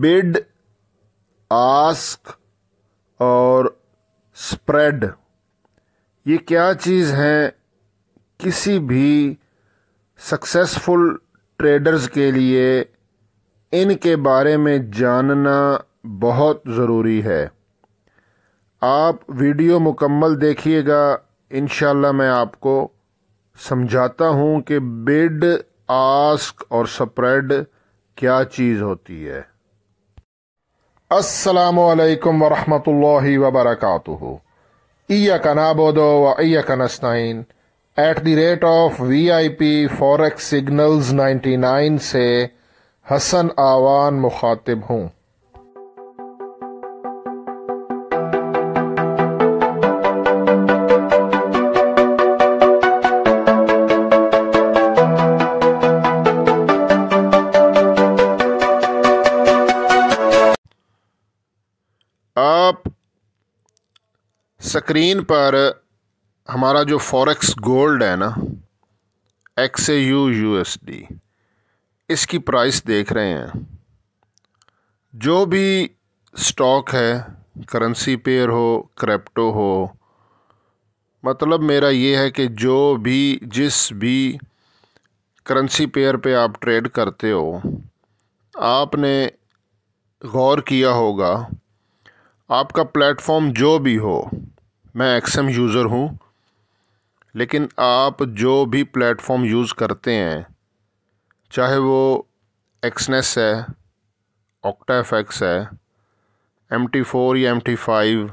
bid ask और spread ये क्या चीज़ हैं किसी भी सक्सेसफुल ट्रेडर्स के लिए इनके बारे में जानना बहुत ज़रूरी है आप वीडियो मुकम्मल देखिएगा इन मैं आपको समझाता हूँ कि बिड आस्क और स्प्रेड क्या चीज़ होती है असलकम वरहमल वबरक ईयक नाबोदो व ईयक नस्नाइन at the rate of V I P forex signals ninety nine से हसन आवान मुखातिब हूँ स्क्रीन पर हमारा जो फॉरेक्स गोल्ड है ना X A U U S D इसकी प्राइस देख रहे हैं जो भी स्टॉक है करेंसी पेयर हो क्रिप्टो हो मतलब मेरा ये है कि जो भी जिस भी करेंसी पेयर पे आप ट्रेड करते हो आपने गौर किया होगा आपका प्लेटफॉर्म जो भी हो मैं एक्सएम यूज़र हूँ लेकिन आप जो भी प्लेटफॉर्म यूज़ करते हैं चाहे वो एक्सनेस है ऑक्टा एफ एक्स है एम टी फोर या एम टी फाइव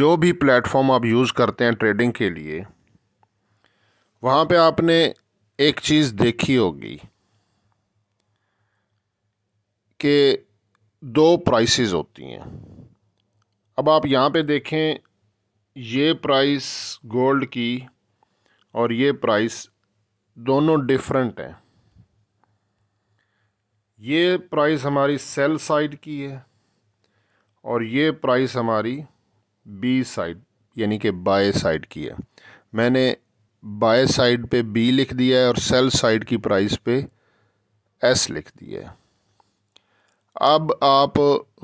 जो भी प्लेटफॉर्म आप यूज़ करते हैं ट्रेडिंग के लिए वहाँ पे आपने एक चीज़ देखी होगी कि दो प्राइसेस होती हैं अब आप यहाँ पे देखें ये प्राइस गोल्ड की और ये प्राइस दोनों डिफरेंट हैं ये प्राइस हमारी सेल साइड की है और ये प्राइस हमारी बी साइड यानी कि बाय साइड की है मैंने बाय साइड पे बी लिख दिया है और सेल साइड की प्राइस पे एस लिख दिया है अब आप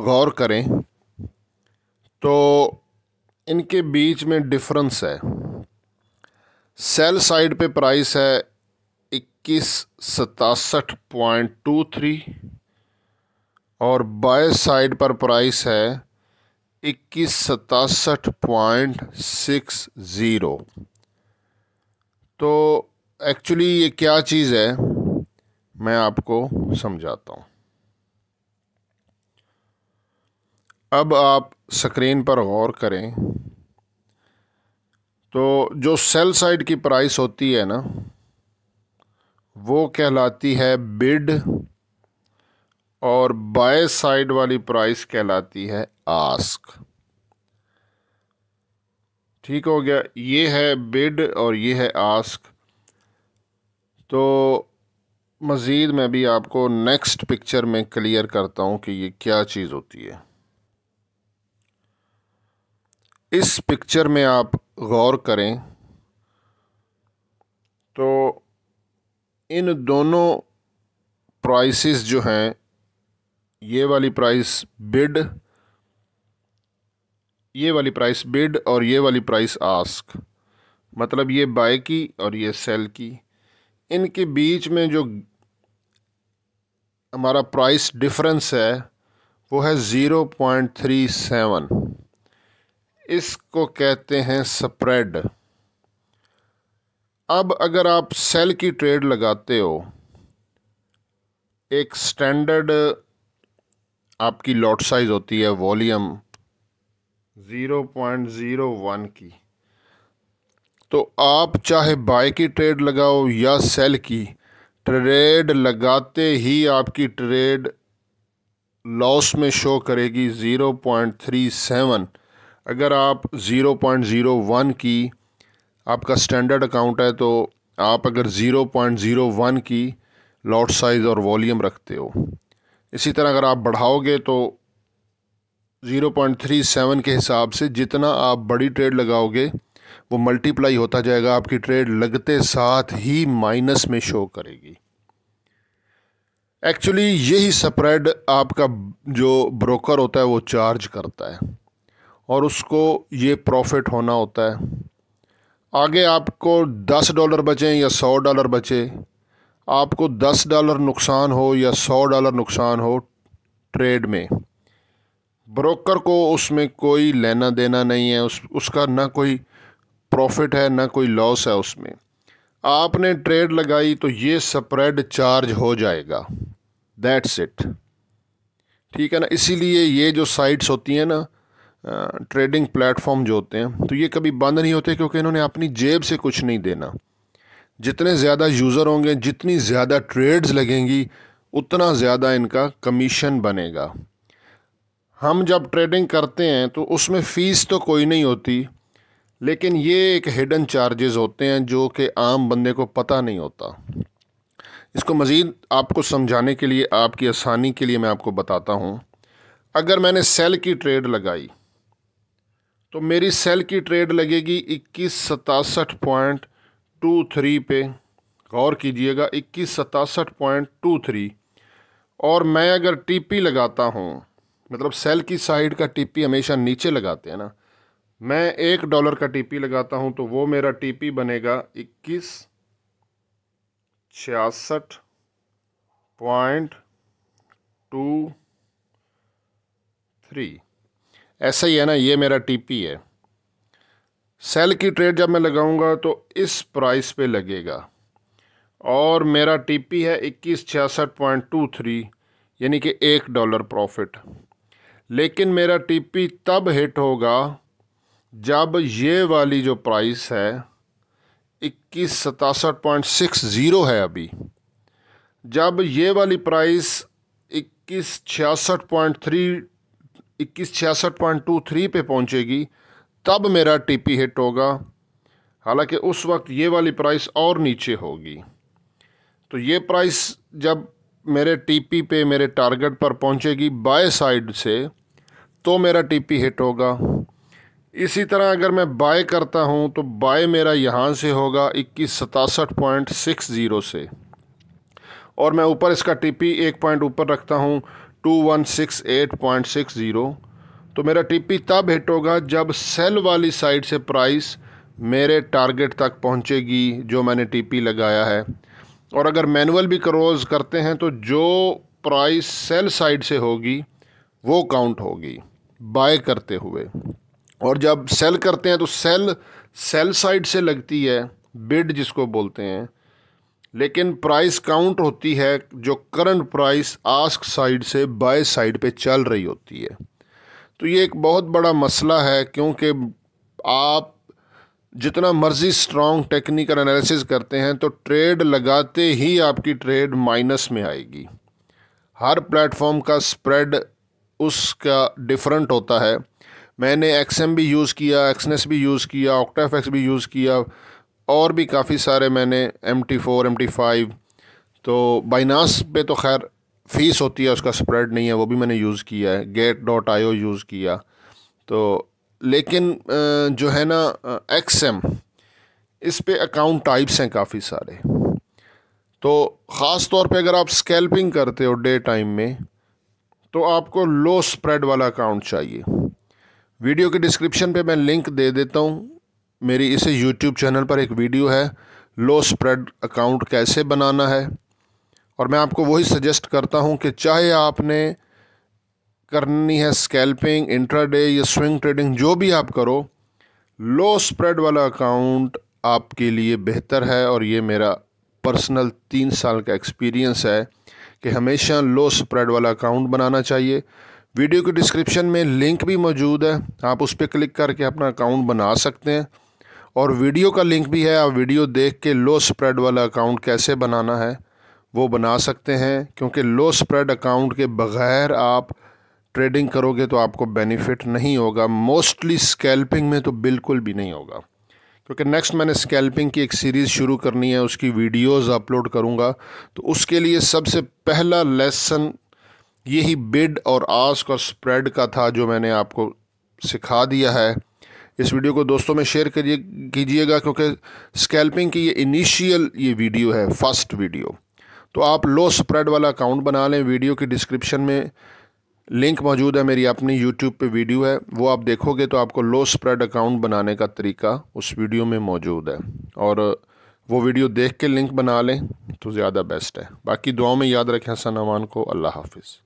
गौर करें तो इनके बीच में डिफरेंस है सेल साइड पे प्राइस है इक्कीस सतासठ पॉइंट टू थ्री और बाय साइड पर प्राइस है इक्कीस सतासठ पॉइंट सिक्स ज़ीरो तो एक्चुअली ये क्या चीज़ है मैं आपको समझाता हूँ अब आप स्क्रीन पर गौर करें तो जो सेल साइड की प्राइस होती है ना वो कहलाती है बिड और बाय साइड वाली प्राइस कहलाती है आस्क ठीक हो गया ये है बिड और ये है आस्क तो मज़ीद मैं भी आपको नेक्स्ट पिक्चर में क्लियर करता हूँ कि ये क्या चीज़ होती है इस पिक्चर में आप गौर करें तो इन दोनों प्राइसेस जो हैं ये वाली प्राइस बिड ये वाली प्राइस बिड और ये वाली प्राइस आस्क मतलब ये बाय की और ये सेल की इनके बीच में जो हमारा प्राइस डिफरेंस है वो है ज़ीरो पॉइंट थ्री सेवन इसको कहते हैं स्प्रेड अब अगर आप सेल की ट्रेड लगाते हो एक स्टैंडर्ड आपकी लॉट साइज होती है वॉल्यूम 0.01 की तो आप चाहे बाय की ट्रेड लगाओ या सेल की ट्रेड लगाते ही आपकी ट्रेड लॉस में शो करेगी 0.37 अगर आप 0.01 की आपका स्टैंडर्ड अकाउंट है तो आप अगर 0.01 की लॉट साइज़ और वॉल्यूम रखते हो इसी तरह अगर आप बढ़ाओगे तो 0.37 के हिसाब से जितना आप बड़ी ट्रेड लगाओगे वो मल्टीप्लाई होता जाएगा आपकी ट्रेड लगते साथ ही माइनस में शो करेगी एक्चुअली यही स्प्रेड आपका जो ब्रोकर होता है वो चार्ज करता है और उसको ये प्रॉफिट होना होता है आगे आपको दस डॉलर बचें या सौ डॉलर बचे आपको दस डॉलर नुकसान हो या सौ डॉलर नुकसान हो ट्रेड में ब्रोकर को उसमें कोई लेना देना नहीं है उस उसका ना कोई प्रॉफिट है ना कोई लॉस है उसमें आपने ट्रेड लगाई तो ये स्प्रेड चार्ज हो जाएगा दैट्स इट ठीक है ना इसीलिए ये जो साइट्स होती हैं ना ट्रेडिंग प्लेटफॉर्म जो होते हैं तो ये कभी बंद नहीं होते क्योंकि इन्होंने अपनी जेब से कुछ नहीं देना जितने ज़्यादा यूज़र होंगे जितनी ज़्यादा ट्रेड्स लगेंगी उतना ज़्यादा इनका कमीशन बनेगा हम जब ट्रेडिंग करते हैं तो उसमें फ़ीस तो कोई नहीं होती लेकिन ये एक हिडन चार्जेस होते हैं जो कि आम बंदे को पता नहीं होता इसको मज़ीद आपको समझाने के लिए आपकी आसानी के लिए मैं आपको बताता हूँ अगर मैंने सेल की ट्रेड लगाई तो मेरी सेल की ट्रेड लगेगी इक्कीस सतासठ पॉइंट टू थ्री पे गौर कीजिएगा इक्कीस सतासठ पॉइंट टू थ्री और मैं अगर टीपी लगाता हूँ मतलब सेल की साइड का टीपी हमेशा नीचे लगाते हैं ना मैं एक डॉलर का टीपी लगाता हूँ तो वो मेरा टीपी बनेगा इक्कीस छियासठ पॉइंट टू थ्री ऐसा ही है ना ये मेरा टीपी है सेल की ट्रेड जब मैं लगाऊंगा तो इस प्राइस पे लगेगा और मेरा टीपी है इक्कीस छियासठ पॉइंट टू थ्री यानी कि एक डॉलर प्रॉफिट लेकिन मेरा टीपी तब हिट होगा जब ये वाली जो प्राइस है इक्कीस सतासठ पॉइंट सिक्स ज़ीरो है अभी जब ये वाली प्राइस इक्कीस छियासठ पॉइंट थ्री इक्कीस छियासठ पॉइंट टू थ्री पहुँचेगी तब मेरा टीपी हिट होगा हालांकि उस वक्त ये वाली प्राइस और नीचे होगी तो ये प्राइस जब मेरे टीपी पे मेरे टारगेट पर पहुंचेगी बाय साइड से तो मेरा टीपी हिट होगा इसी तरह अगर मैं बाय करता हूं तो बाय मेरा यहां से होगा इक्कीस सतासठ पॉइंट सिक्स ज़ीरो से और मैं ऊपर इसका टीपी एक पॉइंट ऊपर रखता हूं two one six eight point six zero तो मेरा पी तब हिट होगा जब सेल वाली साइड से प्राइस मेरे टारगेट तक पहुंचेगी जो मैंने टीपी लगाया है और अगर मैनुअल भी क्रोज़ करते हैं तो जो प्राइस सेल साइड से होगी वो काउंट होगी बाय करते हुए और जब सेल करते हैं तो सेल सेल साइड से लगती है बिड जिसको बोलते हैं लेकिन प्राइस काउंट होती है जो करंट प्राइस आस्क साइड से बाय साइड पे चल रही होती है तो ये एक बहुत बड़ा मसला है क्योंकि आप जितना मर्ज़ी स्ट्रॉन्ग टेक्निकल एनालिसिस करते हैं तो ट्रेड लगाते ही आपकी ट्रेड माइनस में आएगी हर प्लेटफॉर्म का स्प्रेड उसका डिफरेंट होता है मैंने एक्सएम भी यूज़ किया एक्सनेस भी यूज़ किया ऑक्टाफेक्स भी यूज़ किया और भी काफ़ी सारे मैंने M T four M T five तो बाइनास पे तो खैर फ़ीस होती है उसका स्प्रेड नहीं है वो भी मैंने यूज़ किया है Gate dot I O use किया तो लेकिन जो है ना एक्स एम इस पे अकाउंट टाइप्स हैं काफ़ी सारे तो ख़ास तौर पे अगर आप स्कैल्पिंग करते हो डे टाइम में तो आपको लो स्प्रेड वाला अकाउंट चाहिए वीडियो के डिस्क्रिप्शन पे मैं लिंक दे देता हूँ मेरी इस यूट्यूब चैनल पर एक वीडियो है लो स्प्रेड अकाउंट कैसे बनाना है और मैं आपको वही सजेस्ट करता हूं कि चाहे आपने करनी है स्कैल्पिंग इंट्राडे या स्विंग ट्रेडिंग जो भी आप करो लो स्प्रेड वाला अकाउंट आपके लिए बेहतर है और ये मेरा पर्सनल तीन साल का एक्सपीरियंस है कि हमेशा लो स्प्रेड वाला अकाउंट बनाना चाहिए वीडियो के डिस्क्रिप्शन में लिंक भी मौजूद है आप उस पर क्लिक करके अपना अकाउंट बना सकते हैं और वीडियो का लिंक भी है आप वीडियो देख के लो स्प्रेड वाला अकाउंट कैसे बनाना है वो बना सकते हैं क्योंकि लो स्प्रेड अकाउंट के बग़ैर आप ट्रेडिंग करोगे तो आपको बेनिफिट नहीं होगा मोस्टली स्कैल्पिंग में तो बिल्कुल भी नहीं होगा क्योंकि नेक्स्ट मैंने स्कैल्पिंग की एक सीरीज़ शुरू करनी है उसकी वीडियोस अपलोड करूँगा तो उसके लिए सबसे पहला लेसन यही बिड और आस्क और स्प्रेड का था जो मैंने आपको सिखा दिया है इस वीडियो को दोस्तों में शेयर करिए कीजिएगा क्योंकि स्कैल्पिंग की ये इनिशियल ये वीडियो है फर्स्ट वीडियो तो आप लो स्प्रेड वाला अकाउंट बना लें वीडियो की डिस्क्रिप्शन में लिंक मौजूद है मेरी अपनी यूट्यूब पे वीडियो है वो आप देखोगे तो आपको लो स्प्रेड अकाउंट बनाने का तरीका उस वीडियो में मौजूद है और वो वीडियो देख के लिंक बना लें तो ज़्यादा बेस्ट है बाकी दुआओं में याद रखें अमान को अल्लाह हाफिज़